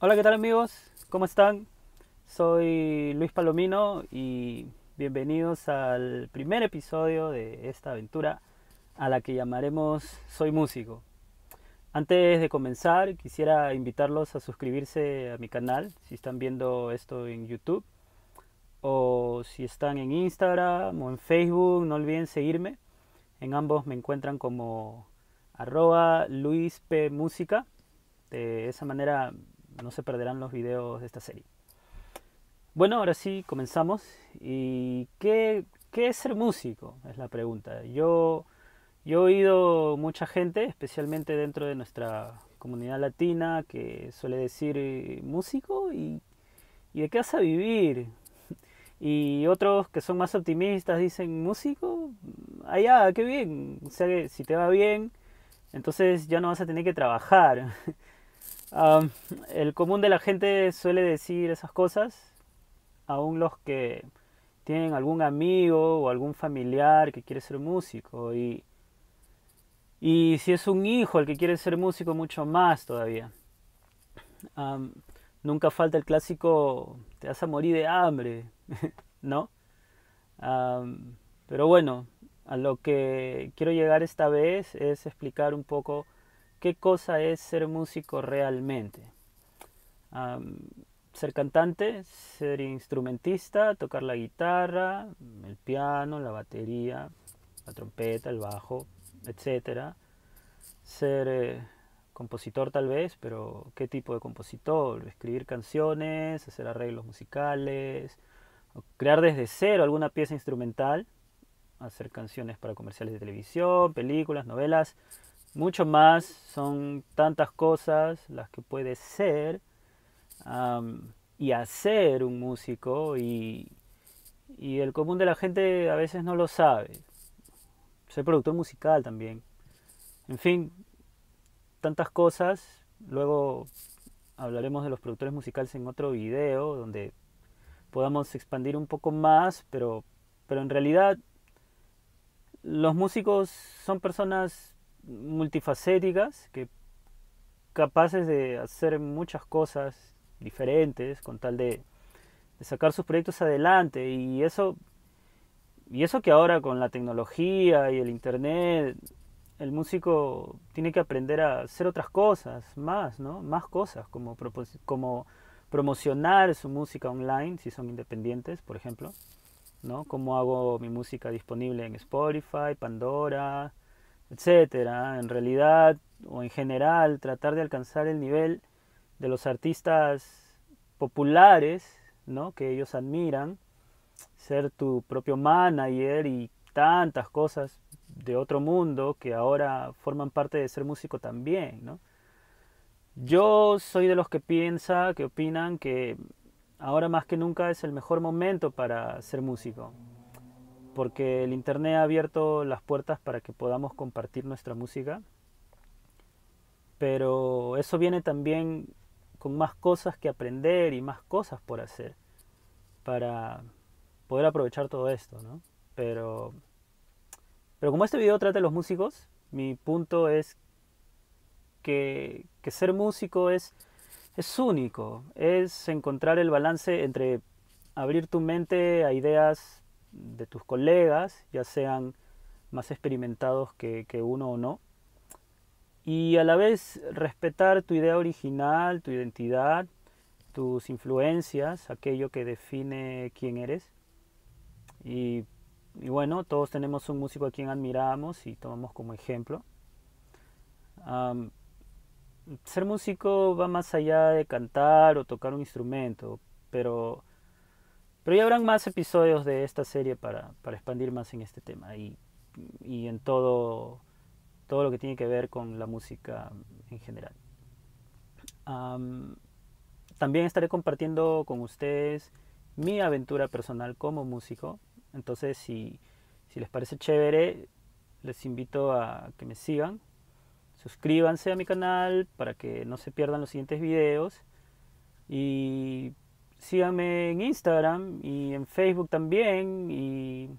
Hola, ¿qué tal amigos? ¿Cómo están? Soy Luis Palomino y bienvenidos al primer episodio de esta aventura a la que llamaremos Soy Músico. Antes de comenzar, quisiera invitarlos a suscribirse a mi canal si están viendo esto en YouTube o si están en Instagram o en Facebook, no olviden seguirme. En ambos me encuentran como arroba luispmusica. De esa manera no se perderán los videos de esta serie. Bueno, ahora sí, comenzamos. ¿Y qué, es ser músico? Es la pregunta. Yo, yo he oído mucha gente, especialmente dentro de nuestra comunidad latina, que suele decir eh, músico y, de qué vas a vivir. Y otros que son más optimistas dicen músico, allá, ah, qué bien. O sea, que si te va bien, entonces ya no vas a tener que trabajar. el común de la gente suele decir esas cosas, aún los que tienen algún amigo o algún familiar que quiere ser músico y, y si es un hijo el que quiere ser músico, mucho más todavía. nunca falta el clásico, te vas a morir de hambre, ¿no? pero bueno, a lo que quiero llegar esta vez es explicar un poco qué cosa es ser músico realmente. ser cantante, ser instrumentista, tocar la guitarra, el piano, la batería, la trompeta, el bajo, etc. Ser eh, compositor tal vez, pero ¿qué tipo de compositor? Escribir canciones, hacer arreglos musicales, crear desde cero alguna pieza instrumental, hacer canciones para comerciales de televisión, películas, novelas, mucho más, son tantas cosas las que puede ser y hacer un músico y, el común de la gente a veces no lo sabe. Soy productor musical también. En fin, tantas cosas. Luego hablaremos de los productores musicales en otro video donde podamos expandir un poco más, pero, pero en realidad los músicos son personas multifacéticas, que capaces de hacer muchas cosas diferentes con tal de, sacar sus proyectos adelante y eso y eso que ahora con la tecnología y el internet el músico tiene que aprender a hacer otras cosas más no más cosas como como promocionar su música online si son independientes por ejemplo no cómo hago mi música disponible en Spotify Pandora etcétera. En realidad o en general tratar de alcanzar el nivel de los artistas populares, ¿no? Que ellos admiran, ser tu propio manager y tantas cosas de otro mundo que ahora forman parte de ser músico también, ¿no? Yo soy de los que piensa, que opinan que ahora más que nunca es el mejor momento para ser músico porque el Internet ha abierto las puertas para que podamos compartir nuestra música, pero eso viene también con más cosas que aprender y más cosas por hacer para poder aprovechar todo esto, ¿no? Pero, pero como este video trata de los músicos, mi punto es que, ser músico es, es único, es encontrar el balance entre abrir tu mente a ideas de tus colegas, ya sean más experimentados que, uno o no, y a la vez respetar tu idea original, tu identidad, tus influencias, aquello que define quién eres. Y, bueno, todos tenemos un músico a quien admiramos y tomamos como ejemplo. ser músico va más allá de cantar o tocar un instrumento, pero pero ya habrán más episodios de esta serie para, expandir más en este tema y, en todo, todo lo que tiene que ver con la música en general. también estaré compartiendo con ustedes mi aventura personal como músico. Entonces, si, les parece chévere, les invito a que me sigan. Suscríbanse a mi canal para que no se pierdan los siguientes videos. Y síganme en Instagram y en Facebook también. Y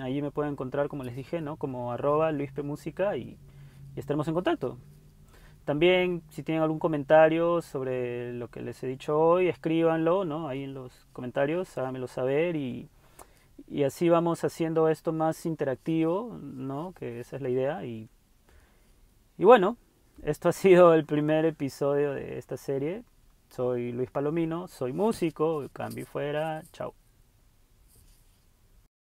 allí me pueden encontrar, como les dije, ¿no? Como arroba luispmusica y, y estaremos en contacto. También, si tienen algún comentario sobre lo que les he dicho hoy, escríbanlo, ¿no? Ahí en los comentarios, háganmelo saber y, así vamos haciendo esto más interactivo, ¿no? Que esa es la idea. y bueno, esto ha sido el primer episodio de esta serie. Soy Luis Palomino, soy músico, cambio fuera, chao.